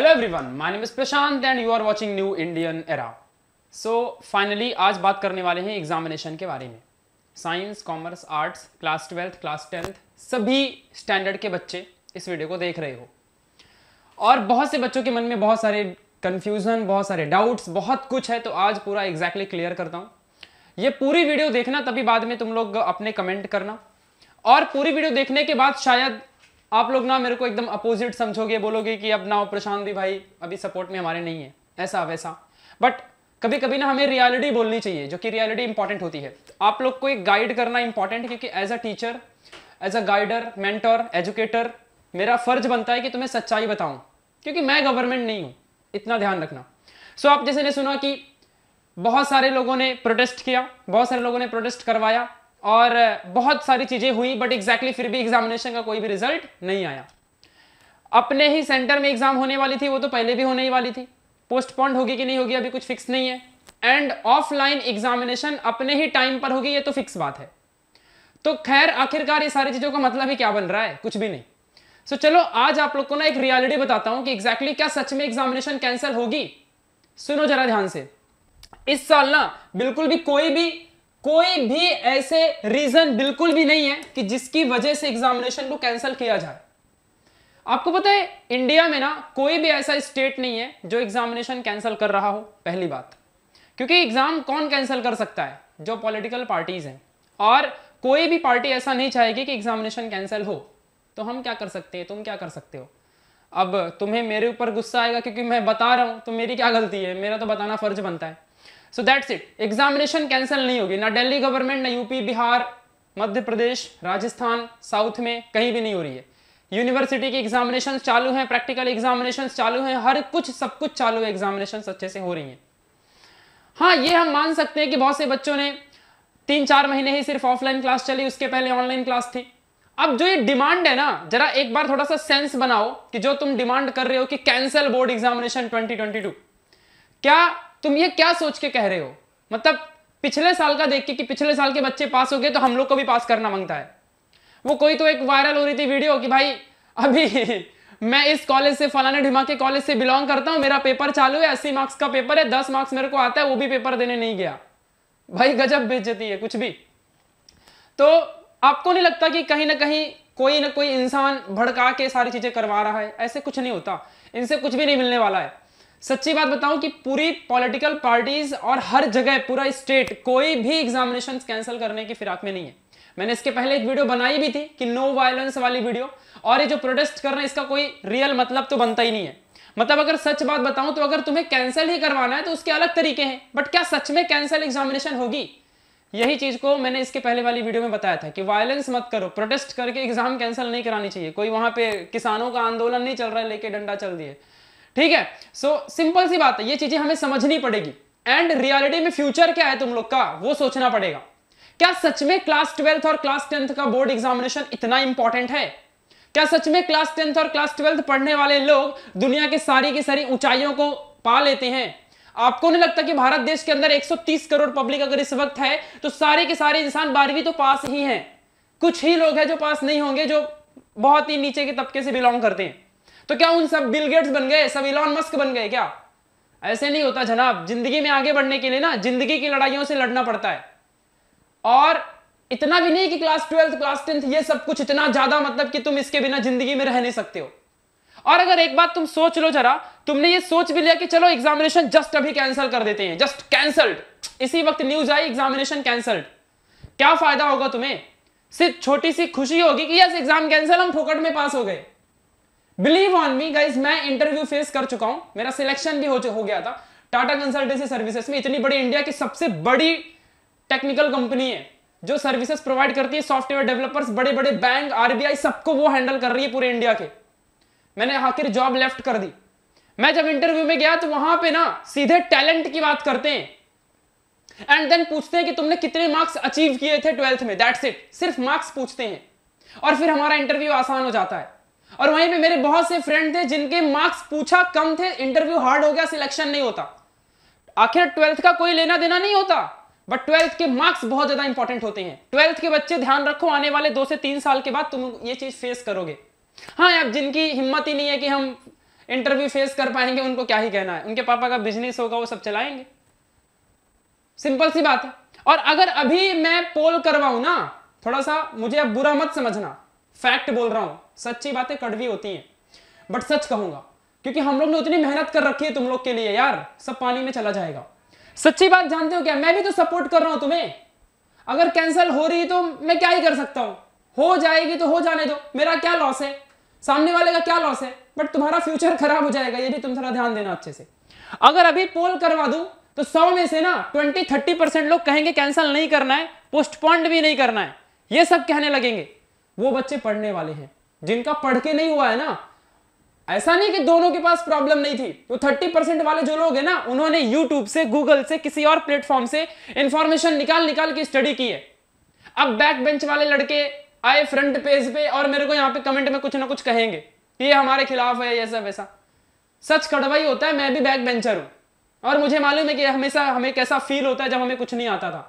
Hello everyone my name is Prashant and you are watching new Indian era so finally आज बात करने वाले हैं एग्जामिनेशन के बारे में science commerce arts class twelfth class tenth सभी स्टैंडर्ड के बच्चे इस वीडियो को देख रहे हो और बहुत से बच्चों के मन में बहुत सारे कन्फ्यूज़न बहुत सारे डाउट्स बहुत कुछ है तो आज पूरा एग्जैक्टली exactly क्लियर करता हूँ ये पूरी वीडियो देखना तभी बाद में तुम लोग अपने कमेंट करना और पूरी वीडियो देखने के बाद शायद आप लोग ना मेरे को एकदम अपोजिट समझोगे बोलोगे कि अब ना प्रशांत दी भाई अभी सपोर्ट में हमारे नहीं है ऐसा वैसा बट कभी कभी ना हमें रियलिटी बोलनी चाहिए जो कि रियलिटी इंपॉर्टेंट होती है तो आप लोग को एक गाइड करना इंपॉर्टेंट है क्योंकि as a teacher as a guider mentor educator मेरा फर्ज बनता है कि तुम्हें सच्चाई बताऊं क्योंकि मैं गवर्नमेंट नहीं हूं इतना ध्यान रखना सो so, आप जैसे ने सुना कि बहुत सारे लोगों ने प्रोटेस्ट किया बहुत सारे लोगों ने प्रोटेस्ट करवाया और बहुत सारी चीज़ें हुई बट एग्जैक्टली exactly फिर भी एग्जामिनेशन का कोई भी रिजल्ट नहीं आया अपने ही सेंटर में एग्जाम होने वाली थी वो तो पहले भी होने ही वाली थी पोस्टपोन्ड होगी कि नहीं होगी अभी कुछ फिक्स नहीं है एंड ऑफलाइन एग्जामिनेशन अपने ही टाइम पर होगी ये तो फिक्स बात है तो खैर आखिरकार ये सारी चीज़ों का मतलब ही क्या बन रहा है कुछ भी नहीं सो so, चलो आज आप लोग को ना एक रियलिटी बताता हूं कि एग्जैक्टली exactly क्या सच में एग्जामिनेशन कैंसिल होगी सुनो जरा ध्यान से इस साल ना बिल्कुल भी कोई भी कोई भी ऐसे रीजन बिल्कुल भी नहीं है कि जिसकी वजह से एग्जामिनेशन को कैंसिल किया जाए आपको पता है इंडिया में ना कोई भी ऐसा स्टेट नहीं है जो एग्जामिनेशन कैंसिल कर रहा हो पहली बात क्योंकि एग्जाम कौन कैंसिल कर सकता है जो पॉलिटिकल पार्टीज हैं और कोई भी पार्टी ऐसा नहीं चाहेगी कि एग्जामिनेशन कैंसिल हो तो हम क्या कर सकते हैं तुम क्या कर सकते हो अब तुम्हें मेरे ऊपर गुस्सा आएगा क्योंकि मैं बता रहा हूं तो मेरी क्या गलती है मेरा तो बताना फर्ज बनता है so that's it examination cancel नहीं होगी ना दिल्ली गवर्नमेंट ना यूपी बिहार मध्य प्रदेश राजस्थान साउथ में कहीं भी नहीं हो रही है यूनिवर्सिटी के एग्जामिनेशन चालू हैं प्रैक्टिकल एग्जामिनेशन चालू हैं हर कुछ सब कुछ चालू है एग्जामिनेशन अच्छे से हो रही है हाँ ये हम मान सकते हैं कि बहुत से बच्चों ने तीन चार महीने ही सिर्फ ऑफलाइन क्लास चली उसके पहले ऑनलाइन क्लास थी अब जो ये डिमांड है ना जरा एक बार थोड़ा सा सेंस बनाओ कि जो तुम डिमांड कर रहे हो कि कैंसल बोर्ड एग्जामिनेशन 2022 क्या तुम ये क्या सोच के कह रहे हो मतलब पिछले साल का देख के कि पिछले साल के बच्चे पास हो गए तो हम लोग को भी पास करना मांगता है वो कोई तो एक वायरल हो रही थी वीडियो कि भाई अभी मैं इस कॉलेज से फलाने ढिमा के कॉलेज से बिलोंग करता हूँ मेरा पेपर चालू है अस्सी मार्क्स का पेपर है दस मार्क्स मेरे को आता है वो भी पेपर देने नहीं गया भाई गजब बेचती है कुछ भी तो आपको नहीं लगता कि कहीं ना कहीं कोई ना कोई इंसान भड़का के सारी चीजें करवा रहा है ऐसे कुछ नहीं होता इनसे कुछ भी नहीं मिलने वाला है सच्ची बात बताऊं कि पूरी पॉलिटिकल पार्टीज और हर जगह पूरा स्टेट कोई भी एग्जामिनेशन कैंसिल करने की फिराक में नहीं है मैंने इसके पहले एक वीडियो बनाई भी थी कि नो वायलेंस वाली वीडियो और ये जो प्रोटेस्ट कर रहे हैं इसका कोई रियल मतलब तो बनता ही नहीं है मतलब अगर सच बात बताऊं तो अगर तुम्हें कैंसिल ही करवाना है तो उसके अलग तरीके हैं बट क्या सच में कैंसिल एग्जामिनेशन होगी यही चीज को मैंने इसके पहले वाली वीडियो में बताया था कि वायलेंस मत करो प्रोटेस्ट करके एग्जाम कैंसिल नहीं करानी चाहिए कोई वहां पे किसानों का आंदोलन नहीं चल रहा है लेके डंडा चल दिया ठीक है सो so, सिंपल सी बात है ये चीजें हमें समझनी पड़ेगी एंड रियलिटी में फ्यूचर क्या है तुम लोग का वो सोचना पड़ेगा क्या सच में क्लास ट्वेल्थ और क्लास टेंथ का बोर्ड एग्जामिनेशन इतना इंपॉर्टेंट है क्या सच में क्लास टेंथ और क्लास ट्वेल्थ पढ़ने वाले लोग दुनिया के सारी की सारी ऊंचाइयों को पा लेते हैं आपको नहीं लगता कि भारत देश के अंदर 130 करोड़ पब्लिक अगर इस वक्त है तो सारे के सारे इंसान बारहवीं तो पास ही हैं कुछ ही लोग हैं जो पास नहीं होंगे जो बहुत ही नीचे के तबके से बिलोंग करते हैं तो क्या उन सब बिल गेट्स बन गए सब इलॉन मस्क बन गए क्या ऐसे नहीं होता जनाब जिंदगी में आगे बढ़ने के लिए ना जिंदगी की लड़ाइयों से लड़ना पड़ता है और इतना भी नहीं कि क्लास ट्वेल्थ क्लास टेंथ ये सब कुछ इतना ज्यादा मतलब कि तुम इसके बिना जिंदगी में रह नहीं सकते हो और अगर एक बात तुम सोच लो जरा तुमने ये सोच भी लिया कि चलो एग्जामिनेशन जस्ट अभी कैंसिल कर देते हैं जस्ट कैंसल्ड इसी वक्त न्यूज आई एग्जामिनेशन कैंसल्ड क्या फायदा होगा तुम्हें सिर्फ छोटी सी खुशी होगी कि यस एग्जाम कैंसिल हम फोकट में पास हो गए बिलीव ऑन मी गाइज मैं इंटरव्यू फेस कर चुका हूं मेरा सिलेक्शन भी हो, हो गया था टाटा कंसल्टेंसी सर्विसेज में इतनी बड़ी इंडिया की सबसे बड़ी टेक्निकल कंपनी है जो सर्विसेज प्रोवाइड करती है सॉफ्टवेयर डेवलपर्स बड़े बड़े बैंक आरबीआई सबको वो हैंडल कर रही है पूरे इंडिया के मैंने आखिर जॉब लेफ्ट कर दी मैं जब इंटरव्यू में गया तो वहां पे ना सीधे टैलेंट की बात करते हैं एंड देन पूछते हैं कि तुमने कितने मार्क्स अचीव किए थे ट्वेल्थ में दैट्स इट सिर्फ मार्क्स पूछते हैं और फिर हमारा इंटरव्यू आसान हो जाता है और वहीं पे मेरे बहुत से फ्रेंड थे जिनके मार्क्स पूछा कम थे इंटरव्यू हार्ड हो गया सिलेक्शन नहीं होता आखिर ट्वेल्थ का कोई लेना देना नहीं होता बट ट्वेल्थ के मार्क्स बहुत ज्यादा इंपॉर्टेंट होते हैं ट्वेल्थ के बच्चे ध्यान रखो आने वाले दो से तीन साल के बाद तुम ये चीज फेस करोगे हाँ अब जिनकी हिम्मत ही नहीं है कि हम इंटरव्यू फेस कर पाएंगे उनको क्या ही कहना है उनके पापा का बिजनेस होगा वो सब चलाएंगे सिंपल सी बात है और अगर अभी मैं पोल करवाऊ ना थोड़ा सा मुझे अब बुरा मत समझना फैक्ट बोल रहा हूं सच्ची बातें कड़वी होती हैं बट सच कहूंगा क्योंकि हम लोग ने उतनी मेहनत कर रखी है तुम लोग के लिए यार सब पानी में चला जाएगा सच्ची बात जानते हो क्या मैं भी तो सपोर्ट कर रहा हूं तुम्हें अगर कैंसिल हो रही है तो मैं क्या ही कर सकता हूं हो जाएगी तो हो जाने दो मेरा क्या लॉस है सामने वाले का क्या लॉस है बट तुम्हारा फ्यूचर खराब हो जाएगा ये भी तुम थोड़ा ध्यान देना अच्छे से अगर अभी पोल करवा दू तो सौ में से ना ट्वेंटी थर्टी परसेंट लोग कहेंगे कैंसिल नहीं करना है पोस्टपोन्ड भी नहीं करना है ये सब कहने लगेंगे वो बच्चे पढ़ने वाले हैं जिनका पढ़ के नहीं हुआ है ना ऐसा नहीं कि दोनों के पास प्रॉब्लम नहीं थी तो 30 परसेंट वाले जो लोग हैं ना उन्होंने यूट्यूब से गूगल से किसी और प्लेटफॉर्म से इंफॉर्मेशन निकाल निकाल के स्टडी की है अब बैक बेंच वाले लड़के आए फ्रंट पेज पे और मेरे को यहां पे कमेंट में कुछ ना कुछ कहेंगे ये हमारे खिलाफ है ऐसा वैसा सच कड़वाई होता है मैं भी बैक बेंचर हूं और मुझे मालूम है कि हमेशा हमें कैसा फील होता है जब हमें कुछ नहीं आता था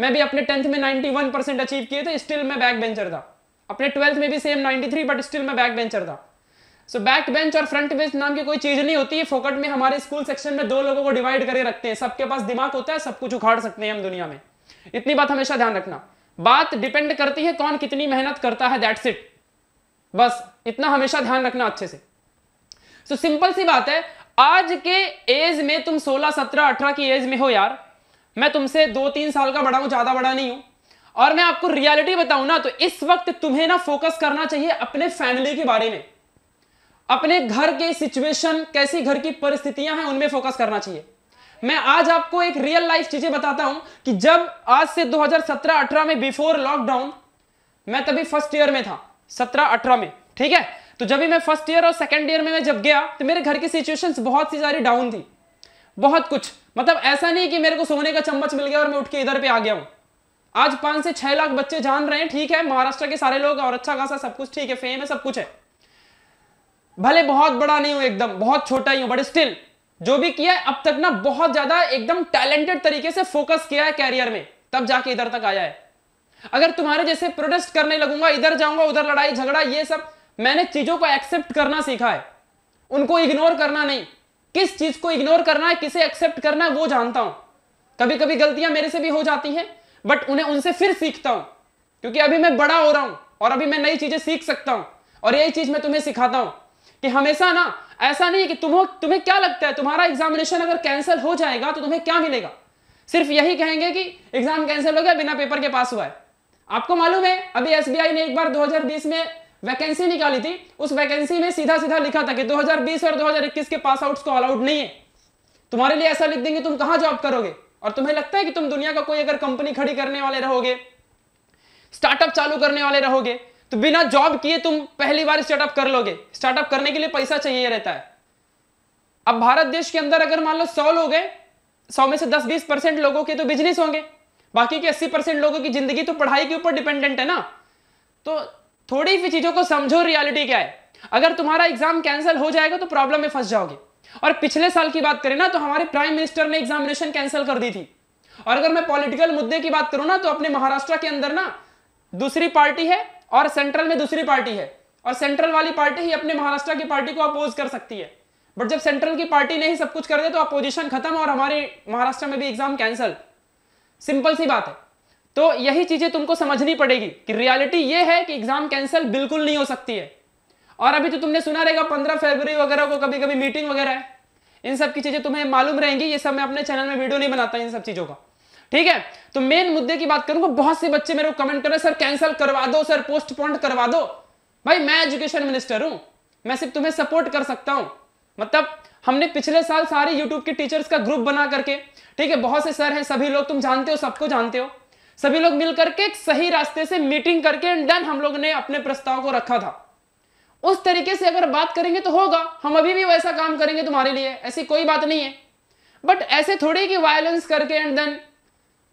मैं भी अपने टेंथ में नाइनटी अचीव किए थे स्टिल मैं बैक बेंचर था अपने ट्वेल्थ में भी same ninety three but still मैं बैक बेंचर था सो बैक बेंच और फ्रंट बेंच नाम की कोई चीज नहीं होती है फोकट में हमारे स्कूल सेक्शन में दो लोगों को डिवाइड करके रखते हैं सबके पास दिमाग होता है सब कुछ उखाड़ सकते हैं हम दुनिया में इतनी बात हमेशा ध्यान रखना बात डिपेंड करती है कौन कितनी मेहनत करता है दैट्स इट बस इतना हमेशा ध्यान रखना अच्छे से सो so, सिंपल सी बात है आज के एज में तुम 16, 17, 18 की एज में हो यार मैं तुमसे दो तीन साल का बड़ा हूं ज्यादा बड़ा नहीं हूं और मैं आपको रियलिटी बताऊं ना तो इस वक्त तुम्हें ना फोकस करना चाहिए अपने फैमिली के बारे में अपने घर के सिचुएशन कैसी घर की परिस्थितियां हैं उनमें फोकस करना चाहिए मैं आज आपको एक रियल लाइफ चीजें बताता हूं कि जब आज से 2017-18 में बिफोर लॉकडाउन मैं तभी फर्स्ट ईयर में था 17-18 में ठीक है तो जब भी मैं फर्स्ट ईयर और सेकेंड ईयर में मैं जब गया तो मेरे घर की सिचुएशन बहुत सी सारी डाउन थी बहुत कुछ मतलब ऐसा नहीं कि मेरे को सोने का चम्मच मिल गया और मैं उठ के इधर पे आ गया हूं आज पांच से छह लाख बच्चे जान रहे हैं ठीक है महाराष्ट्र के सारे लोग और अच्छा खासा सब कुछ ठीक है फेम है सब कुछ है भले बहुत बड़ा नहीं हूं एकदम बहुत छोटा ही हूं बट स्टिल जो भी किया है अब तक ना बहुत ज्यादा एकदम टैलेंटेड तरीके से फोकस किया है कैरियर में तब जाके इधर तक आया है अगर तुम्हारे जैसे प्रोटेस्ट करने लगूंगा इधर जाऊंगा उधर लड़ाई झगड़ा ये सब मैंने चीजों को एक्सेप्ट करना सीखा है उनको इग्नोर करना नहीं किस चीज को इग्नोर करना है किसे एक्सेप्ट करना है वो जानता हूं कभी कभी गलतियां मेरे से भी हो जाती हैं बट उन्हें उनसे फिर सीखता हूं क्योंकि अभी मैं बड़ा हो रहा हूं और अभी मैं नई चीजें सीख सकता हूं और यही चीज मैं तुम्हें सिखाता हूं कि हमेशा ना ऐसा नहीं है कि तुम्हें तुम्हें क्या लगता है तुम्हारा एग्जामिनेशन अगर कैंसिल हो जाएगा तो तुम्हें क्या मिलेगा सिर्फ यही कहेंगे कि एग्जाम कैंसिल हो गया बिना पेपर के पास हुआ है आपको मालूम है अभी एसबीआई ने एक बार 2020 में वैकेंसी निकाली थी उस वैकेंसी में सीधा सीधा लिखा था कि 2020 और 2021 के पास आउट्स को अलाउड नहीं है तुम्हारे लिए ऐसा लिख देंगे तुम कहां जॉब करोगे और तुम्हें लगता है कि तुम दुनिया का कोई अगर कंपनी खड़ी करने वाले रहोगे स्टार्टअप चालू करने वाले रहोगे तो बिना जॉब किए तुम पहली बार स्टार्टअप कर लोगे स्टार्टअप करने के लिए पैसा चाहिए रहता है अब भारत देश के अंदर अगर मान लो सौ लोग हैं सौ में से दस बीस परसेंट लोगों के तो बिजनेस होंगे बाकी के अस्सी परसेंट लोगों की जिंदगी तो पढ़ाई के ऊपर डिपेंडेंट है ना तो थोड़ी सी चीजों को समझो रियलिटी क्या है अगर तुम्हारा एग्जाम कैंसिल हो जाएगा तो प्रॉब्लम में फंस जाओगे और पिछले साल की बात करें ना तो हमारे प्राइम मिनिस्टर ने एग्जामिनेशन कैंसिल कर दी थी और अगर मैं पॉलिटिकल मुद्दे की बात करूं ना तो अपने महाराष्ट्र के अंदर ना दूसरी पार्टी है और सेंट्रल में दूसरी पार्टी है और सेंट्रल वाली पार्टी ही अपने महाराष्ट्र की पार्टी को अपोज कर सकती है बट जब सेंट्रल की पार्टी ने ही सब कुछ कर दिया तो अपोजिशन खत्म और हमारे महाराष्ट्र में भी एग्जाम कैंसिल सिंपल सी बात है तो यही चीजें तुमको समझनी पड़ेगी कि रियलिटी ये है कि एग्जाम कैंसिल बिल्कुल नहीं हो सकती है और अभी तो तुमने सुना रहेगा पंद्रह फरवरी वगैरह को कभी कभी मीटिंग वगैरह है इन सब की चीजें तुम्हें मालूम रहेंगी ये सब मैं अपने चैनल में वीडियो नहीं बनाता इन सब चीजों का ठीक है तो मेन मुद्दे की बात करूंगा बहुत से बच्चे मेरे को कमेंट कर रहे सर कैंसिल करवा दो सर पोस्टपोन करवा दो भाई मैं एजुकेशन मिनिस्टर हूं मैं सिर्फ तुम्हें सपोर्ट कर सकता हूं मतलब हमने पिछले साल सारे यूट्यूब के टीचर्स का ग्रुप बना करके ठीक है बहुत से सर हैं सभी लोग तुम जानते हो सबको जानते हो सभी लोग मिल करके एक सही रास्ते से मीटिंग करके एंड देन हम लोग ने अपने प्रस्ताव को रखा था उस तरीके से अगर बात करेंगे तो होगा हम अभी भी वैसा काम करेंगे तुम्हारे लिए ऐसी कोई बात नहीं है बट ऐसे थोड़ी कि वायलेंस करके एंड देन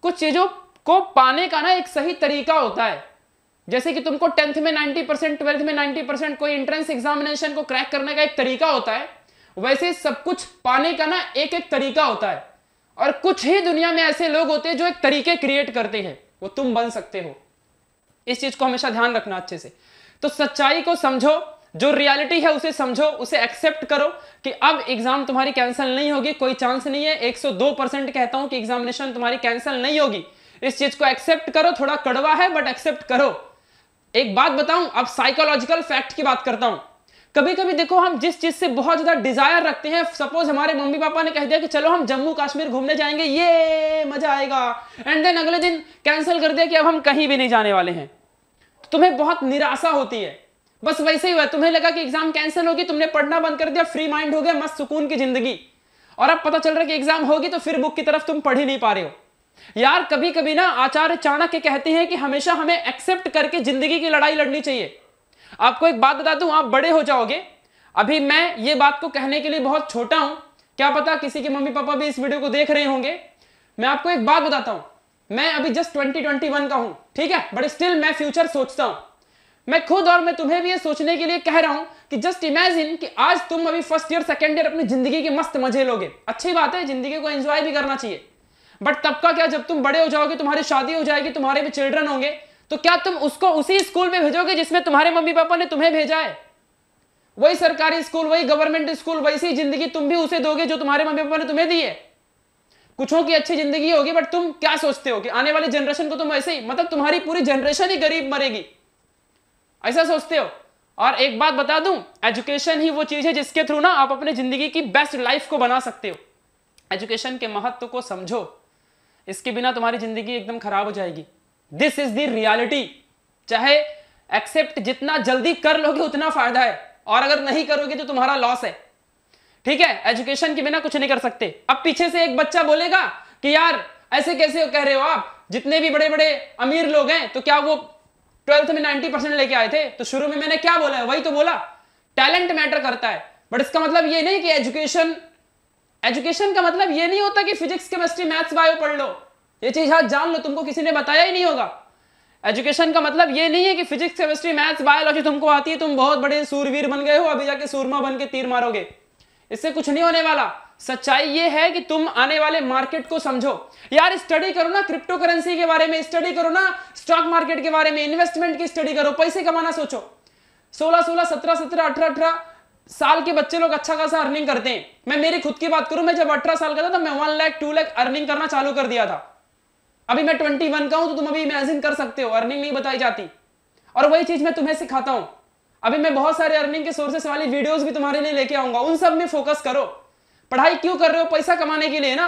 कुछ चीज़ों को पाने का ना एक सही तरीका होता है जैसे कि तुमको टेंथ में 90 परसेंट ट्वेल्थ में 90 परसेंट कोई एंट्रेंस एग्जामिनेशन को क्रैक करने का एक तरीका होता है वैसे सब कुछ पाने का ना एक एक तरीका होता है और कुछ ही दुनिया में ऐसे लोग होते हैं जो एक तरीके क्रिएट करते हैं वो तुम बन सकते हो इस चीज को हमेशा ध्यान रखना अच्छे से तो सच्चाई को समझो जो रियलिटी है उसे समझो उसे एक्सेप्ट करो कि अब एग्जाम तुम्हारी कैंसिल नहीं होगी कोई चांस नहीं है 102 परसेंट कहता हूं कि एग्जामिनेशन तुम्हारी कैंसिल नहीं होगी इस चीज को एक्सेप्ट करो थोड़ा कड़वा है बट एक्सेप्ट करो एक बात बताऊं अब साइकोलॉजिकल फैक्ट की बात करता हूं कभी कभी देखो हम जिस चीज से बहुत ज्यादा डिजायर रखते हैं सपोज हमारे मम्मी पापा ने कह दिया कि चलो हम जम्मू कश्मीर घूमने जाएंगे ये मजा आएगा एंड देन अगले दिन कैंसिल कर दिया कि अब हम कहीं भी नहीं जाने वाले हैं तो तुम्हें बहुत निराशा होती है बस वैसे ही हुआ तुम्हें लगा कि एग्जाम कैंसिल होगी तुमने पढ़ना बंद कर दिया फ्री माइंड हो गया मस्त सुकून की जिंदगी और अब पता चल रहा है कि एग्जाम होगी तो फिर बुक की तरफ तुम पढ़ ही नहीं पा रहे हो यार कभी कभी ना आचार्य चाणक्य कहते हैं कि हमेशा हमें एक्सेप्ट करके जिंदगी की लड़ाई लड़नी चाहिए आपको एक बात बता दूं आप बड़े हो जाओगे अभी मैं ये बात को कहने के लिए बहुत छोटा हूं क्या पता किसी के मम्मी पापा भी इस वीडियो को देख रहे होंगे मैं आपको एक बात बताता हूं मैं अभी जस्ट ट्वेंटी ट्वेंटी वन का हूं ठीक है बट स्टिल मैं फ्यूचर सोचता हूं मैं खुद और मैं तुम्हें भी ये सोचने के लिए कह रहा हूं कि जस्ट इमेजिन कि आज तुम अभी फर्स्ट ईयर सेकेंड ईयर अपनी जिंदगी के मस्त मजे लोगे अच्छी बात है जिंदगी को एंजॉय भी करना चाहिए बट तब का क्या जब तुम बड़े हो जाओगे तुम्हारी शादी हो जाएगी तुम्हारे भी चिल्ड्रन होंगे तो क्या तुम उसको उसी स्कूल में भेजोगे जिसमें तुम्हारे मम्मी पापा ने तुम्हें भेजा है वही सरकारी स्कूल वही गवर्नमेंट स्कूल वैसी जिंदगी तुम भी उसे दोगे जो तुम्हारे मम्मी पापा ने तुम्हें दी है कुछों की अच्छी जिंदगी होगी बट तुम क्या सोचते हो कि आने वाली जनरेशन को तुम ऐसे ही मतलब तुम्हारी पूरी जनरेशन ही गरीब मरेगी ऐसा सोचते हो और एक बात बता दूं एजुकेशन ही वो चीज है जिसके थ्रू ना आप अपने जिंदगी की बेस्ट लाइफ को बना सकते हो एजुकेशन के महत्व को समझो इसके बिना तुम्हारी जिंदगी एकदम खराब हो जाएगी दिस इज द रियलिटी चाहे एक्सेप्ट जितना जल्दी कर लोगे उतना फायदा है और अगर नहीं करोगे तो तुम्हारा लॉस है ठीक है एजुकेशन के बिना कुछ नहीं कर सकते अब पीछे से एक बच्चा बोलेगा कि यार ऐसे कैसे कह रहे हो आप जितने भी बड़े बड़े अमीर लोग हैं तो क्या वो ट्वेल्थ में नाइनटी परसेंट लेके आए थे तो शुरू में मैंने क्या बोला है वही तो बोला टैलेंट मैटर करता है बट इसका मतलब ये नहीं कि एजुकेशन एजुकेशन का मतलब ये नहीं होता कि फिजिक्स केमिस्ट्री मैथ्स बायो पढ़ लो ये चीज आज जान लो तुमको किसी ने बताया ही नहीं होगा एजुकेशन का मतलब ये नहीं है कि फिजिक्स केमिस्ट्री मैथ्स बायोलॉजी तुमको आती है तुम बहुत बड़े सूरवीर बन गए हो अभी जाके सूरमा बन के तीर मारोगे इससे कुछ नहीं होने वाला सच्चाई ये है कि तुम आने वाले मार्केट को समझो यार स्टडी करो ना क्रिप्टो करेंसी के बारे में स्टडी करो ना स्टॉक मार्केट के बारे में इन्वेस्टमेंट की स्टडी करो पैसे कमाना सोचो सोलह सोलह सत्रह सत्रह अठारह अठारह साल के बच्चे लोग अच्छा खासा अर्निंग करते हैं मैं मेरी खुद की बात करूं मैं जब अठारह साल का था तो मैं one lakh two lakh earning करना चालू कर दिया था अभी मैं ट्वेंटी वन का हूं तो तुम अभी इमेजिन कर सकते हो अर्निंग नहीं बताई जाती और वही चीज मैं तुम्हें सिखाता हूं अभी मैं बहुत सारे अर्निंग के सोर्सेस वाली वीडियोस भी तुम्हारे लिए लेके आऊंगा उन सब में फोकस करो पढ़ाई क्यों कर रहे हो पैसा कमाने के लिए ना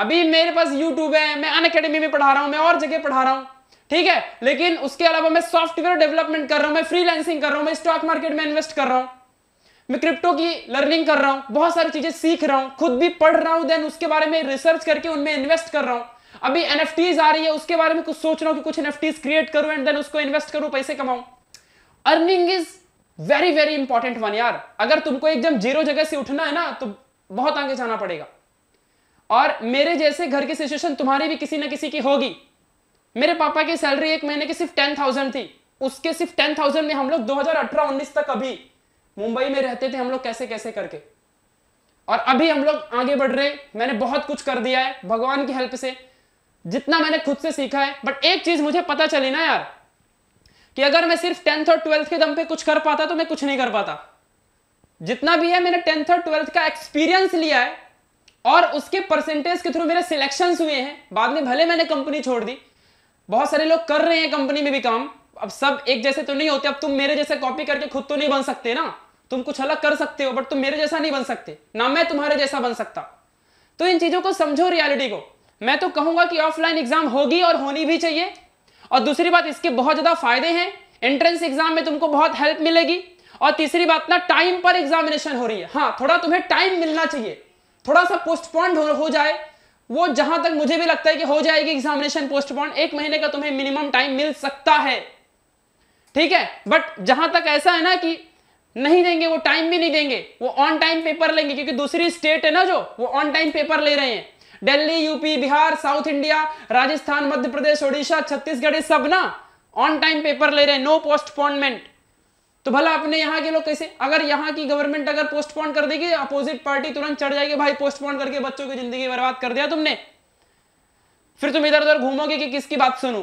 अभी मेरे पास यूट्यूब है मैं अन अकेडमी में पढ़ा रहा हूं मैं और जगह पढ़ा रहा हूं ठीक है लेकिन उसके अलावा मैं सॉफ्टवेयर डेवलपमेंट कर रहा हूं मैं फ्रीलांसिंग कर रहा हूं मैं स्टॉक मार्केट में इन्वेस्ट कर रहा हूं मैं क्रिप्टो की लर्निंग कर रहा हूं बहुत सारी चीजें सीख रहा हूं खुद भी पढ़ रहा हूं देन उसके बारे में रिसर्च करके उनमें इन्वेस्ट कर रहा हूं अभी एन आ रही है उसके बारे में कुछ सोच रहा हूं कि कुछ एन क्रिएट करूं एंड देन उसको इन्वेस्ट करूं पैसे कमाऊं earning is very very important one यार अगर तुमको एकदम जीरो जगह से उठना है ना तो बहुत आगे जाना पड़ेगा और मेरे जैसे घर की सिचुएशन तुम्हारी भी किसी ना किसी की होगी मेरे पापा की सैलरी एक महीने की सिर्फ टेन थाउजेंड थी उसके सिर्फ टेन थाउजेंड में हम लोग दो हजार अठारह उन्नीस तक अभी मुंबई में रहते थे हम लोग कैसे कैसे करके और अभी हम लोग आगे बढ़ रहे हैं मैंने बहुत कुछ कर दिया है भगवान की हेल्प से जितना मैंने खुद से सीखा है बट एक चीज मुझे पता चली ना यार कि अगर मैं सिर्फ टेंथ और ट्वेल्थ के दम पे कुछ कर पाता तो मैं कुछ नहीं कर पाता जितना भी है मैंने टेंथ और ट्वेल्थ का एक्सपीरियंस लिया है और उसके परसेंटेज के थ्रू मेरे सिलेक्शन हुए हैं बाद में भले मैंने कंपनी छोड़ दी बहुत सारे लोग कर रहे हैं कंपनी में भी काम अब सब एक जैसे तो नहीं होते अब तुम मेरे जैसे कॉपी करके खुद तो नहीं बन सकते ना तुम कुछ अलग कर सकते हो बट तुम मेरे जैसा नहीं बन सकते ना मैं तुम्हारे जैसा बन सकता तो इन चीजों को समझो रियलिटी को मैं तो कहूंगा कि ऑफलाइन एग्जाम होगी और होनी भी चाहिए और दूसरी बात इसके बहुत ज़्यादा फायदे हैं एंट्रेंस एग्जाम में तुमको बहुत हेल्प मिलेगी और तीसरी बात ना टाइम पर एग्जामिनेशन हो रही है हाँ थोड़ा तुम्हें टाइम मिलना चाहिए थोड़ा सा पोस्टपोन्ड हो, हो जाए वो जहां तक मुझे भी लगता है कि हो जाएगी एग्जामिनेशन पोस्टपोन एक महीने का तुम्हें मिनिमम टाइम मिल सकता है ठीक है बट जहां तक ऐसा है ना कि नहीं देंगे वो टाइम भी नहीं देंगे वो ऑन टाइम पेपर लेंगे क्योंकि दूसरी स्टेट है ना जो वो ऑन टाइम पेपर ले रहे हैं Delhi UP Bihar south India Rajasthan Madhya Pradesh Odisha Chhattisgarh सब ना ऑन टाइम पेपर ले रहे हैं नो पोस्टपोनमेंट तो भला अपने यहाँ के लोग कैसे अगर यहाँ की गवर्नमेंट अगर पोस्टपोन कर देगी अपोजिट पार्टी तुरंत चढ़ जाएगी भाई पोस्टपोन करके बच्चों की जिंदगी बर्बाद कर दिया तुमने फिर तुम इधर उधर घूमोगे कि किसकी बात सुनो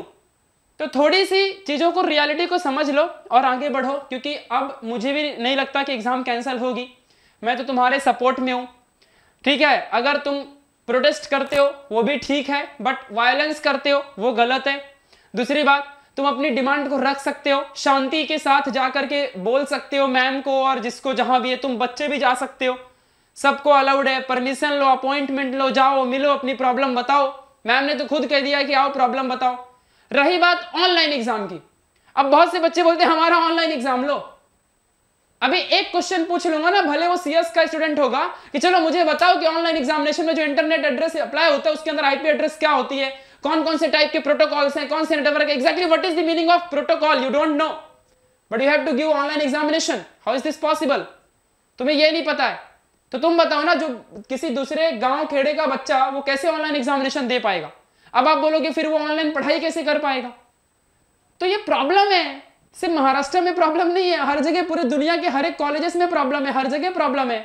तो थोड़ी सी चीज़ों को रियलिटी को समझ लो और आगे बढ़ो क्योंकि अब मुझे भी नहीं लगता कि एग्ज़ाम कैंसिल होगी मैं तो तुम्हारे सपोर्ट में हूं ठीक है अगर तुम प्रोटेस्ट करते हो वो भी ठीक है बट वायलेंस करते हो वो गलत है दूसरी बात तुम अपनी डिमांड को रख सकते हो शांति के साथ जा करके बोल सकते हो मैम को और जिसको जहां भी है तुम बच्चे भी जा सकते हो सबको अलाउड है परमिशन लो अपॉइंटमेंट लो जाओ मिलो अपनी प्रॉब्लम बताओ मैम ने तो खुद कह दिया कि आओ प्रॉब्लम बताओ रही बात ऑनलाइन एग्जाम की अब बहुत से बच्चे बोलते हैं हमारा ऑनलाइन एग्जाम लो अभी एक क्वेश्चन पूछ लूंगा ना भले वो सीएस का स्टूडेंट होगा कि चलो मुझे बताओ कि ऑनलाइन एग्जामिनेशन में जो इंटरनेट एड्रेस अप्लाई होता है उसके अंदर आईपी एड्रेस क्या होती है कौन कौन से टाइप के प्रोटोकॉल्स हैं कौन से network exactly what is the meaning of protocol you don't know but you have to give online examination how is this possible तुम्हें यह नहीं पता है तो तुम बताओ ना जो किसी दूसरे गांव खेड़े का बच्चा वो कैसे ऑनलाइन एग्जामिनेशन दे पाएगा अब आप बोलोगे फिर वो ऑनलाइन पढ़ाई कैसे कर पाएगा तो ये प्रॉब्लम है सिर्फ महाराष्ट्र में प्रॉब्लम नहीं है हर जगह पूरी दुनिया के हर एक कॉलेजेस में प्रॉब्लम है हर जगह प्रॉब्लम है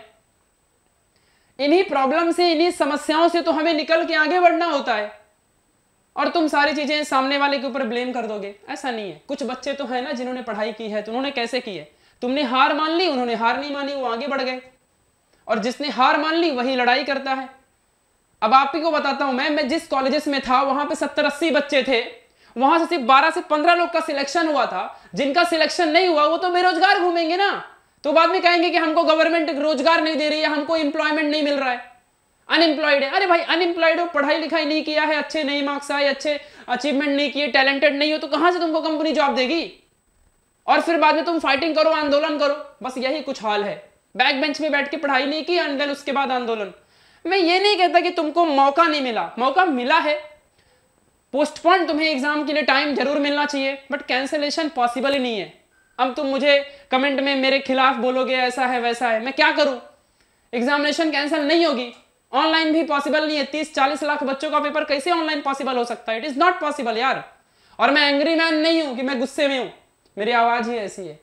इन्हीं प्रॉब्लम से इन्हीं समस्याओं से तो हमें निकल के आगे बढ़ना होता है और तुम सारी चीजें सामने वाले के ऊपर ब्लेम कर दोगे ऐसा नहीं है कुछ बच्चे तो है ना जिन्होंने पढ़ाई की है तो उन्होंने कैसे की है तुमने हार मान ली उन्होंने हार नहीं मानी वो आगे बढ़ गए और जिसने हार मान ली वही लड़ाई करता है अब आप ही को बताता हूं मैं मैं जिस कॉलेजेस में था वहां पे सत्तर अस्सी बच्चे थे वहां से सिर्फ बारह से पंद्रह लोग का सिलेक्शन हुआ था जिनका सिलेक्शन नहीं हुआ वो तो बेरोजगार घूमेंगे ना तो बाद में कहेंगे कि हमको गवर्नमेंट रोजगार नहीं दे रही है हमको इंप्लॉयमेंट नहीं मिल रहा है अनएम्प्लॉयड है अरे भाई अनएम्प्लॉयड हो पढ़ाई लिखाई नहीं किया है अच्छे नहीं मार्क्स आए अच्छे अचीवमेंट नहीं किए टैलेंटेड नहीं हो तो कहां से तुमको कंपनी जॉब देगी और फिर बाद में तुम फाइटिंग करो आंदोलन करो बस यही कुछ हाल है बैक बेंच में बैठ के पढ़ाई नहीं की उसके बाद आंदोलन मैं ये नहीं कहता कि तुमको मौका नहीं मिला मौका मिला है पोस्टपोन तुम्हें एग्जाम के लिए टाइम जरूर मिलना चाहिए बट कैंसिलेशन पॉसिबल ही नहीं है अब तुम मुझे कमेंट में मेरे खिलाफ बोलोगे ऐसा है वैसा है मैं क्या करूं एग्जामिनेशन कैंसिल नहीं होगी ऑनलाइन भी पॉसिबल नहीं है तीस चालीस लाख बच्चों का पेपर कैसे ऑनलाइन पॉसिबल हो सकता है इट इज नॉट पॉसिबल यार और मैं एंग्री मैन नहीं हूं कि मैं गुस्से में हूं मेरी आवाज ही ऐसी है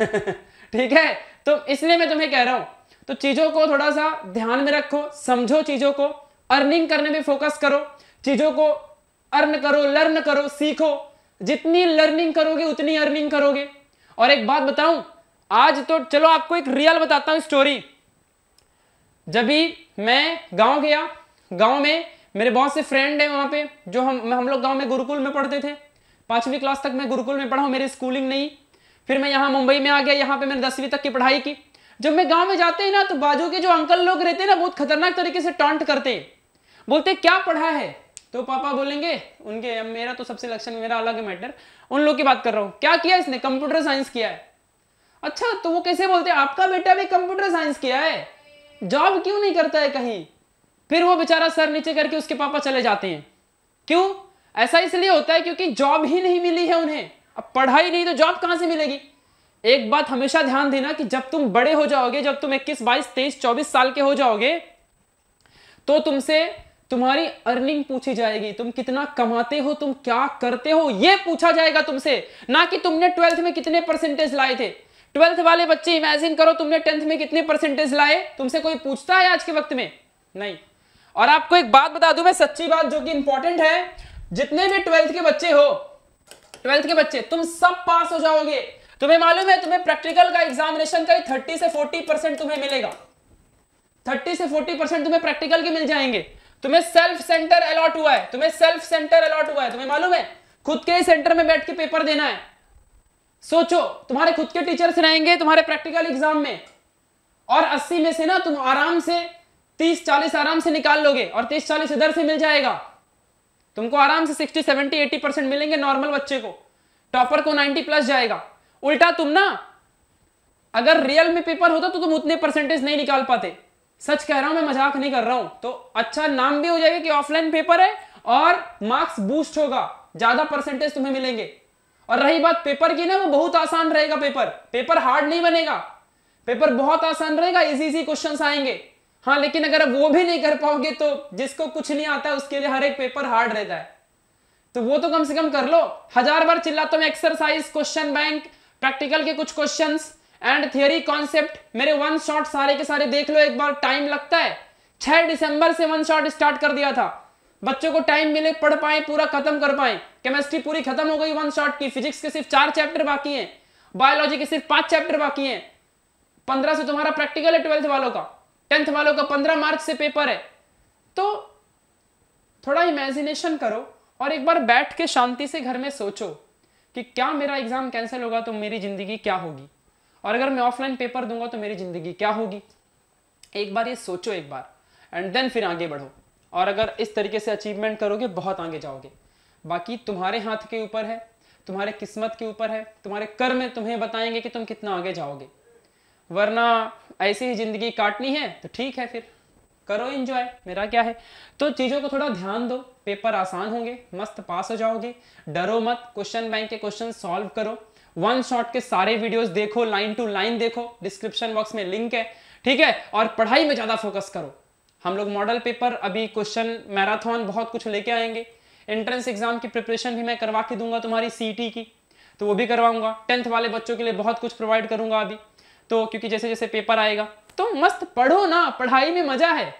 ठीक है तो इसलिए मैं तुम्हें कह रहा हूं तो चीजों को थोड़ा सा ध्यान में रखो समझो चीजों को अर्निंग करने में फोकस करो चीजों को अर्न करो लर्न करो सीखो जितनी लर्निंग करोगे उतनी अर्निंग करोगे और एक बात बताऊं आज तो चलो आपको एक रियल बताता हूं स्टोरी जब भी मैं गांव गया गांव में मेरे बहुत से फ्रेंड हैं वहां पे जो हम हम लोग गांव में गुरुकुल में पढ़ते थे पांचवी क्लास तक मैं गुरुकुल में पढ़ा हूँ मेरी स्कूलिंग नहीं फिर मैं यहां मुंबई में आ गया यहां पे मैंने दसवीं तक की पढ़ाई की जब मैं गांव में जाते हैं ना तो बाजू के जो अंकल लोग रहते हैं ना बहुत खतरनाक तरीके से टॉन्ट करते बोलते क्या पढ़ा है तो पापा बोलेंगे उनके मेरा तो सबसे लक्षण मेरा अलग है मैटर उन लोग की बात कर रहा हूँ क्या किया इसने कंप्यूटर साइंस किया है अच्छा तो वो कैसे बोलते हैं आपका बेटा भी कंप्यूटर साइंस किया है जॉब क्यों नहीं करता है कहीं फिर वो बेचारा सर नीचे करके उसके पापा चले जाते हैं क्यों ऐसा इसलिए होता है क्योंकि जॉब ही नहीं मिली है उन्हें अब पढ़ाई नहीं तो जॉब कहां से मिलेगी एक बात हमेशा ध्यान देना कि जब तुम बड़े हो जाओगे जब तुम इक्कीस बाईस तेईस चौबीस साल के हो जाओगे तो तुमसे तुम्हारी अर्निंग पूछी जाएगी तुम कितना कमाते हो तुम क्या करते हो ये पूछा जाएगा तुमसे ना कि तुमने ट्वेल्थ में कितने परसेंटेज लाए थे ट्वेल्थ वाले बच्चे इमेजिन करो तुमने टेंथ में कितने परसेंटेज लाए तुमसे कोई पूछता है आज के वक्त में नहीं और आपको एक बात बता दू मैं सच्ची बात जो कि इंपॉर्टेंट है जितने भी ट्वेल्थ के बच्चे हो ट्वेल्थ के बच्चे तुम सब पास हो जाओगे तुम्हें मालूम है तुम्हें प्रैक्टिकल का एग्जामिनेशन का ही थर्टी से फोर्टी परसेंट तुम्हें मिलेगा थर्टी से फोर्टी परसेंट तुम्हें प्रैक्टिकल के मिल जाएंगे तुम्हें सेल्फ सेंटर अलॉट हुआ है तुम्हें सेल्फ सेंटर अलॉट हुआ है तुम्हें मालूम है खुद के ही सेंटर में बैठ के पेपर देना है सोचो तुम्हारे खुद के टीचर सुनाएंगे तुम्हारे प्रैक्टिकल एग्जाम में और 80 में से ना तुम आराम से 30 40 आराम से निकाल लोगे और 30 40 इधर से मिल जाएगा तुमको आराम से 60 70 80 परसेंट मिलेंगे नॉर्मल बच्चे को टॉपर को 90 प्लस जाएगा उल्टा तुम ना अगर रियल में पेपर होता तो तुम उतने परसेंटेज नहीं निकाल पाते सच कह रहा हूं मैं मजाक नहीं कर रहा हूं तो अच्छा नाम भी हो जाएगा कि ऑफलाइन पेपर है और मार्क्स बूस्ट होगा ज्यादा परसेंटेज तुम्हें मिलेंगे और रही बात पेपर की ना वो बहुत आसान रहेगा पेपर पेपर हार्ड नहीं बनेगा पेपर बहुत आसान रहेगा इजी इजी क्वेश्चंस आएंगे हाँ लेकिन अगर वो भी नहीं कर पाओगे तो जिसको कुछ नहीं आता है उसके लिए हर एक पेपर हार्ड रहता है तो वो तो कम से कम कर लो हजार बार चिल्लाता तो हूं एक्सरसाइज क्वेश्चन बैंक प्रैक्टिकल के कुछ क्वेश्चंस एंड थियोरी कॉन्सेप्ट मेरे वन शॉट सारे के सारे देख लो एक बार टाइम लगता है छह दिसंबर से वन शॉट स्टार्ट कर दिया था बच्चों को टाइम मिले पढ़ पाए पूरा खत्म कर पाए केमिस्ट्री पूरी खत्म हो गई वन शॉट की फिजिक्स के सिर्फ चार चैप्टर बाकी हैं बायोलॉजी के सिर्फ पांच चैप्टर बाकी हैं पंद्रह से तुम्हारा प्रैक्टिकल है ट्वेल्थ वालों का टेंथ वालों का पंद्रह मार्च से पेपर है तो थोड़ा इमेजिनेशन करो और एक बार बैठ के शांति से घर में सोचो कि क्या मेरा एग्जाम कैंसिल होगा तो मेरी जिंदगी क्या होगी और अगर मैं ऑफलाइन पेपर दूंगा तो मेरी ज़िंदगी क्या होगी एक बार ये सोचो एक बार एंड देन फिर आगे बढ़ो और अगर इस तरीके से अचीवमेंट करोगे बहुत आगे जाओगे बाकी तुम्हारे हाथ के ऊपर है तुम्हारे किस्मत के ऊपर है तुम्हारे कर्म तुम्हें बताएंगे कि तुम कितना आगे जाओगे वरना ऐसी ही ज़िंदगी काटनी है तो ठीक है फिर करो इंजॉय मेरा क्या है तो चीज़ों को थोड़ा ध्यान दो पेपर आसान होंगे मस्त पास हो जाओगे डरो मत क्वेश्चन बैंक के क्वेश्चन सॉल्व करो वन शॉट के सारे वीडियोस देखो लाइन टू लाइन देखो डिस्क्रिप्शन बॉक्स में लिंक है ठीक है और पढ़ाई में ज़्यादा फोकस करो हम लोग मॉडल पेपर अभी क्वेश्चन मैराथन बहुत कुछ लेके आएंगे एंट्रेंस एग्जाम की प्रिपरेशन भी मैं करवा के दूंगा तुम्हारी सीटी की तो वो भी करवाऊंगा टेंथ वाले बच्चों के लिए बहुत कुछ प्रोवाइड करूंगा अभी तो क्योंकि जैसे जैसे पेपर आएगा तो मस्त पढ़ो ना पढ़ाई में मजा है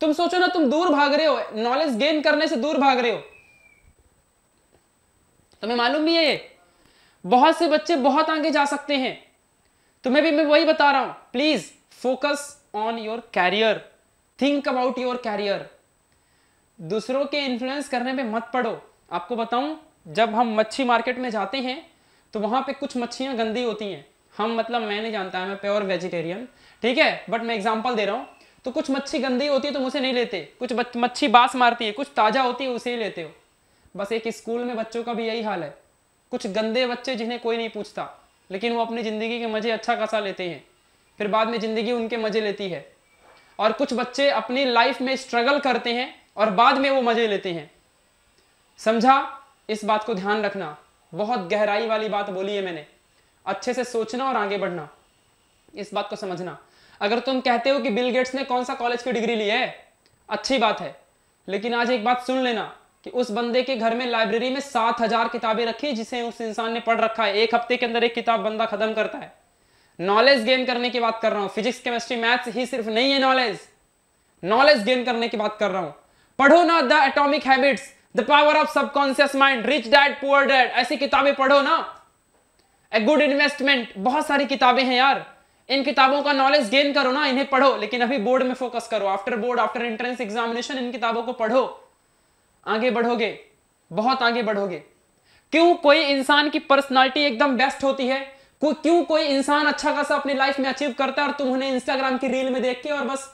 तुम सोचो ना तुम दूर भाग रहे हो नॉलेज गेन करने से दूर भाग रहे हो तुम्हें मालूम भी है ये बहुत से बच्चे बहुत आगे जा सकते हैं तुम्हें भी मैं वही बता रहा हूं please focus on your career think about your career दूसरों के इन्फ्लुएंस करने में मत पड़ो आपको बताऊं जब हम मच्छी मार्केट में जाते हैं तो वहां पे कुछ मच्छियां गंदी होती हैं हम मतलब मैं नहीं जानता मैं प्योर वेजिटेरियन ठीक है बट मैं एग्जाम्पल दे रहा हूँ तो कुछ मच्छी गंदी होती है तो उसे नहीं लेते कुछ मच्छी बास मारती है कुछ ताज़ा होती है उसे ही लेते हो बस एक स्कूल में बच्चों का भी यही हाल है कुछ गंदे बच्चे जिन्हें कोई नहीं पूछता लेकिन वो अपनी ज़िंदगी के मज़े अच्छा खासा लेते हैं फिर बाद में ज़िंदगी उनके मज़े लेती है और कुछ बच्चे अपनी लाइफ में स्ट्रगल करते हैं और बाद में वो मज़े लेते हैं समझा इस बात को ध्यान रखना बहुत गहराई वाली बात बोली है मैंने अच्छे से सोचना और आगे बढ़ना इस बात को समझना अगर तुम कहते हो कि बिल गेट्स ने कौन सा कॉलेज की डिग्री ली है अच्छी बात है लेकिन आज एक बात सुन लेना कि उस बंदे के घर में लाइब्रेरी में सात हजार किताबें रखी जिसे उस इंसान ने पढ़ रखा है एक हफ्ते के अंदर एक किताब बंदा खत्म करता है नॉलेज गेन करने की बात कर रहा हूं फिजिक्स केमिस्ट्री मैथ्स ही सिर्फ नहीं है नॉलेज नॉलेज गेन करने की बात कर रहा हूं पढ़ो ना the atomic habits the power of subconscious mind rich dad poor dad ऐसी किताबें पढ़ो ना ए गुड इन्वेस्टमेंट बहुत सारी किताबें हैं यार इन किताबों का नॉलेज गेन करो ना इन्हें पढ़ो लेकिन अभी बोर्ड में फोकस करो after board after entrance examination इन किताबों को पढ़ो आगे बढ़ोगे बहुत आगे बढ़ोगे क्यों कोई इंसान की पर्सनालिटी एकदम बेस्ट होती है को, क्यों कोई इंसान अच्छा खासा अपनी लाइफ में अचीव करता है और तुम उन्हें इंस्टाग्राम की रील में देख के और बस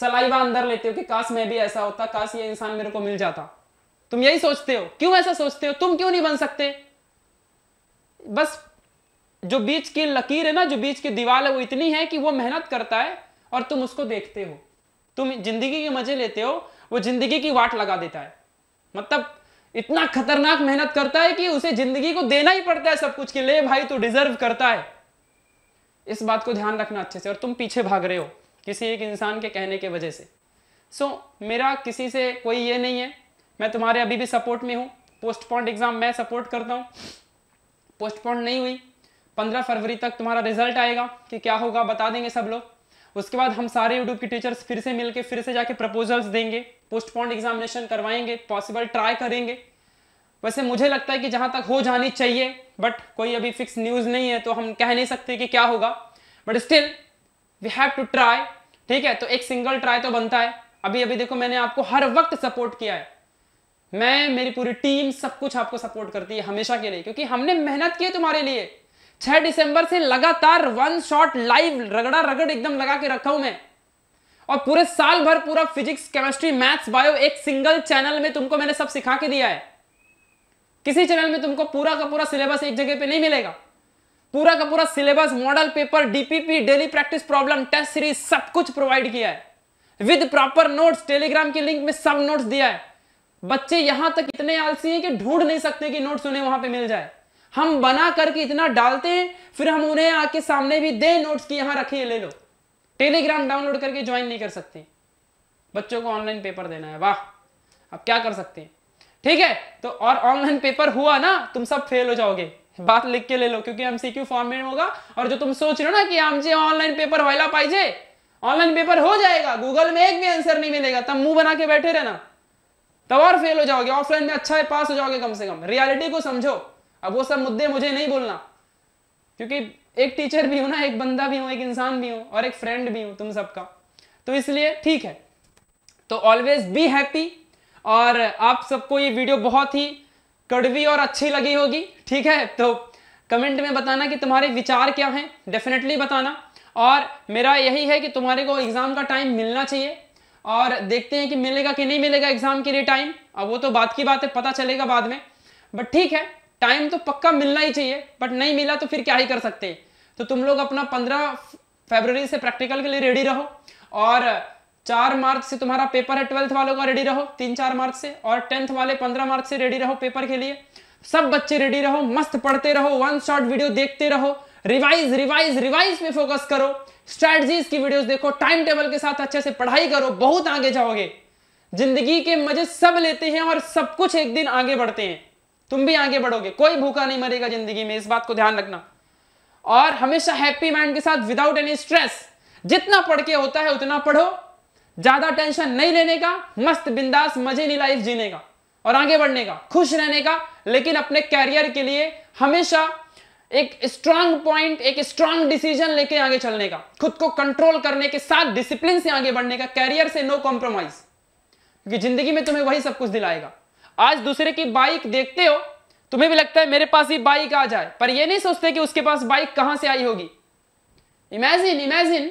सलाइवा अंदर लेते हो कि काश मैं भी ऐसा होता काश ये इंसान मेरे को मिल जाता तुम यही सोचते हो क्यों ऐसा सोचते हो तुम क्यों नहीं बन सकते बस जो बीच की लकीर है ना जो बीच की दीवार है वो इतनी है कि वो मेहनत करता है और तुम उसको देखते हो तुम जिंदगी के मजे लेते हो वो जिंदगी की वाट लगा देता है मतलब इतना खतरनाक मेहनत करता है कि उसे जिंदगी को देना ही पड़ता है सब कुछ के लिए भाई तू डिजर्व करता है इस बात को ध्यान रखना अच्छे से और तुम पीछे भाग रहे हो किसी एक इंसान के कहने के वजह से सो so, मेरा किसी से कोई ये नहीं है मैं तुम्हारे अभी भी सपोर्ट में हूँ पोस्टपोन्ड एग्ज़ाम मैं सपोर्ट करता हूँ पोस्टपोन्ड नहीं हुई पंद्रह फरवरी तक तुम्हारा रिजल्ट आएगा कि क्या होगा बता देंगे सब लोग उसके बाद हम सारे यूट्यूब के टीचर्स फिर से मिलके फिर से जाके प्रपोजल्स देंगे पोस्टपोन्ड एग्जामिनेशन करवाएंगे पॉसिबल ट्राई करेंगे वैसे मुझे लगता है कि जहां तक हो जानी चाहिए बट कोई अभी फिक्स न्यूज़ नहीं है तो हम कह नहीं सकते कि क्या होगा but still we have to try ठीक है तो एक सिंगल ट्राई तो बनता है अभी अभी देखो मैंने आपको हर वक्त सपोर्ट किया है मैं मेरी पूरी टीम सब कुछ आपको सपोर्ट करती है हमेशा के लिए क्योंकि हमने मेहनत की है तुम्हारे लिए छह दिसंबर से लगातार वन शॉट लाइव रगड़ा रगड़ एकदम लगा के रखा हूं मैं और पूरे साल भर पूरा फिजिक्स केमिस्ट्री मैथ्स बायो एक सिंगल चैनल में तुमको मैंने सब सिखा के दिया है किसी चैनल में तुमको पूरा का पूरा सिलेबस एक जगह पे नहीं मिलेगा पूरा का पूरा syllabus model paper DPP daily practice problem test series सब कुछ प्रोवाइड किया है विद प्रॉपर नोट्स टेलीग्राम के लिंक में सब नोट्स दिया है बच्चे यहां तक इतने आलसी हैं कि ढूंढ नहीं सकते कि नोट्स उन्हें वहां पे मिल जाए हम बना करके इतना डालते हैं फिर हम उन्हें आके सामने भी दे नोट्स की यहां रखिए ले लो टेलीग्राम डाउनलोड करके ज्वाइन नहीं कर सकते बच्चों को ऑनलाइन पेपर देना है वाह अब क्या कर सकते हैं ठीक है तो और ऑनलाइन पेपर हुआ ना तुम सब फेल हो जाओगे बात लिख के ले लो क्योंकि एमसीक्यू फॉर्म में होगा और जो तुम सोच रहे हो ना कि ऑनलाइन पेपर वाला पाइजे ऑनलाइन पेपर हो जाएगा गूगल में एक भी आंसर नहीं मिलेगा तब मुंह बना के बैठे रहना तब और फेल हो जाओगे ऑफलाइन में अच्छा है पास हो जाओगे कम से कम रियलिटी को समझो अब वो सब मुद्दे मुझे नहीं बोलना क्योंकि एक टीचर भी हूं ना एक बंदा भी हूं एक इंसान भी हूं और एक फ्रेंड भी हूं तुम सबका तो इसलिए ठीक है तो ऑलवेज बी हैप्पी और आप सबको ये वीडियो बहुत ही कड़वी और अच्छी लगी होगी ठीक है तो कमेंट में बताना कि तुम्हारे विचार क्या हैं डेफिनेटली बताना और मेरा यही है कि तुम्हारे को एग्ज़ाम का टाइम मिलना चाहिए और देखते हैं कि मिलेगा कि नहीं मिलेगा एग्ज़ाम के लिए टाइम अब वो तो बात की बात है पता चलेगा बाद में बट ठीक है टाइम तो पक्का मिलना ही चाहिए बट नहीं मिला तो फिर क्या ही कर सकते हैं तो तुम लोग अपना पंद्रह फेबररी से प्रैक्टिकल के लिए रेडी रहो और चार मार्च से तुम्हारा पेपर है ट्वेल्थ वालों का रेडी रहो तीन चार मार्च से और टेंथ वाले पंद्रह मार्च से रेडी रहो पेपर के लिए सब बच्चे रेडी रहो मस्त पढ़ते रहो वन शॉर्ट वीडियो देखते रहो रिवाइज रिवाइज रिवाइज पे फोकस करो स्ट्रैटेजीज की वीडियोस देखो टाइम टेबल के साथ अच्छे से पढ़ाई करो बहुत आगे जाओगे जिंदगी के मजे सब लेते हैं और सब कुछ एक दिन आगे बढ़ते हैं तुम भी आगे बढ़ोगे कोई भूखा नहीं मरेगा जिंदगी में इस बात को ध्यान रखना और हमेशा हैप्पी माइंड के साथ विदाउट एनी स्ट्रेस जितना पढ़ के होता है उतना पढ़ो ज्यादा टेंशन नहीं लेने का मस्त बिंदास मजे नहीं लाइफ जीने का और आगे बढ़ने का खुश रहने का लेकिन अपने कैरियर के लिए हमेशा एक स्ट्रांग पॉइंट एक स्ट्रांग डिसीजन लेके आगे चलने का खुद को कंट्रोल करने के साथ डिसिप्लिन से आगे बढ़ने का कैरियर से नो कॉम्प्रोमाइज क्योंकि जिंदगी में तुम्हें वही सब कुछ दिलाएगा आज दूसरे की बाइक देखते हो तुम्हें भी लगता है मेरे पास ही बाइक आ जाए पर यह नहीं सोचते कि उसके पास बाइक कहां से आई होगी इमेजिन इमेजिन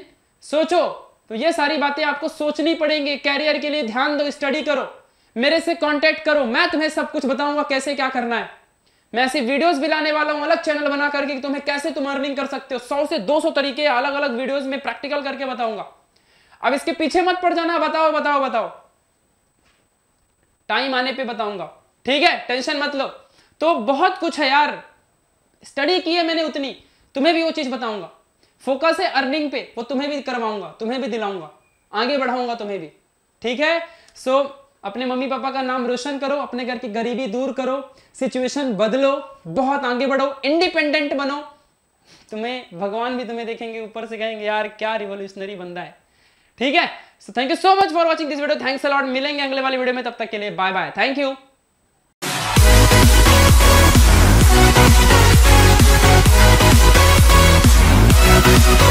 सोचो तो ये सारी बातें आपको सोचनी पड़ेंगी कैरियर के लिए ध्यान दो स्टडी करो मेरे से कांटेक्ट करो मैं तुम्हें सब कुछ बताऊंगा कैसे क्या करना है मैं ऐसी वीडियोस भी लाने वाला हूं अलग चैनल बना करके कि तुम्हें कैसे तुम अर्निंग कर सकते हो सौ से दो सौ तरीके अलग अलग वीडियोस में प्रैक्टिकल करके बताऊंगा अब इसके पीछे मत पड़ जाना बताओ बताओ बताओ टाइम आने पे बताऊंगा ठीक है टेंशन मत लो तो बहुत कुछ है यार स्टडी की है मैंने उतनी तुम्हें भी वो चीज बताऊंगा फोकस है अर्निंग पे वो तुम्हें भी करवाऊंगा तुम्हें भी दिलाऊंगा आगे बढ़ाऊंगा तुम्हें भी ठीक है सो so, अपने मम्मी पापा का नाम रोशन करो अपने घर की गरीबी दूर करो सिचुएशन बदलो बहुत आगे बढ़ो इंडिपेंडेंट बनो तुम्हें भगवान भी तुम्हें देखेंगे ऊपर से कहेंगे यार क्या रिवोल्यूशनरी बंदा है ठीक है so thank you so much for watching this video thanks a lot मिलेंगे अगले वाली वीडियो में तब तक के लिए bye bye thank you We'll be right back.